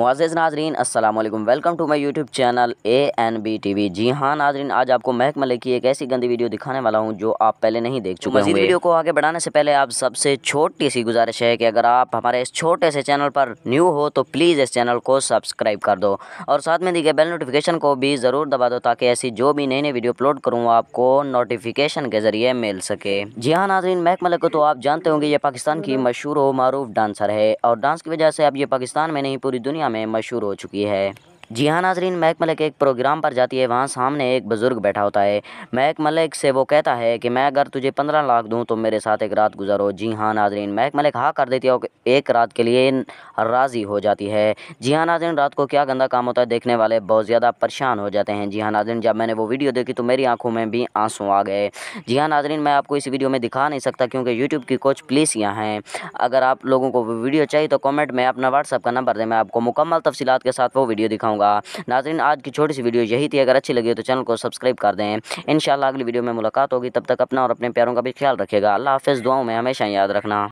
मुआज़ नाजरीन असलम welcome to my YouTube channel A N B T V जी हाँ नाजरीन आज आपको महकमले की एक ऐसी गंदी वीडियो दिखाने वाला हूँ जो आप पहले नहीं देख चुके मजीद वीडियो को आगे बढ़ाने से पहले आप सबसे छोटी सी गुजारिश है कि अगर आप हमारे इस छोटे से चैनल पर न्यू हो तो प्लीज़ इस चैनल को सब्सक्राइब कर दो और साथ में दी गई बेल नोटिफिकेशन को भी ज़रूर दबा दो ताकि ऐसी जो भी नई नई वीडियो अपलोड करूँ आपको नोटिफिकेशन के ज़रिए मिल सके जी हाँ नाजरीन महकमले को तो आप जानते होंगे ये पाकिस्तान की मशहूर व मरूफ डांसर है और डांस की वजह से अब ये पाकिस्तान में नहीं पूरी दुनिया में मशहूर हो चुकी है जी हाँ नाजरीन मैक मलिक एक प्रोग्राम पर जाती है वहाँ सामने एक बुज़ुर्ग बैठा होता है मैक मलिक से वो कहता है कि मैं अगर तुझे पंद्रह लाख दूँ तो मेरे साथ एक रात गुजारो जी हाँ नाजरीन मैक मलिक हाँ कर देती है और एक रात के लिए राज़ी हो जाती है जी हाँ नाजरीन रात को क्या गंदा काम होता है देखने वाले बहुत ज़्यादा परेशान हो जाते हैं जी हाँ नाजरीन जब मैंने वो वीडियो देखी तो मेरी आंखों में भी आंसू आ गए जी हाँ नाजरीन मैं आपको इस वीडियो में दिखा नहीं सकता क्योंकि यूट्यूब की कुछ प्लीसियाँ हैं अगर आप लोगों को वीडियो चाहिए तो कॉमेंट में अपना व्हाट्सअप का नंबर दें मैं आपको मुकम्मल तफसीत के साथ वो वीडियो दिखाऊँगा करूँगा नाजरीन आज की छोटी सी वीडियो यही थी अगर अच्छी लगी तो चैनल को सब्सक्राइब कर दें इन अगली वीडियो में मुलाकात होगी तब तक अपना और अपने प्यारों का भी ख्याल रखेगा अल्लाह हाफिज़ दुआओं में हमेशा याद रखना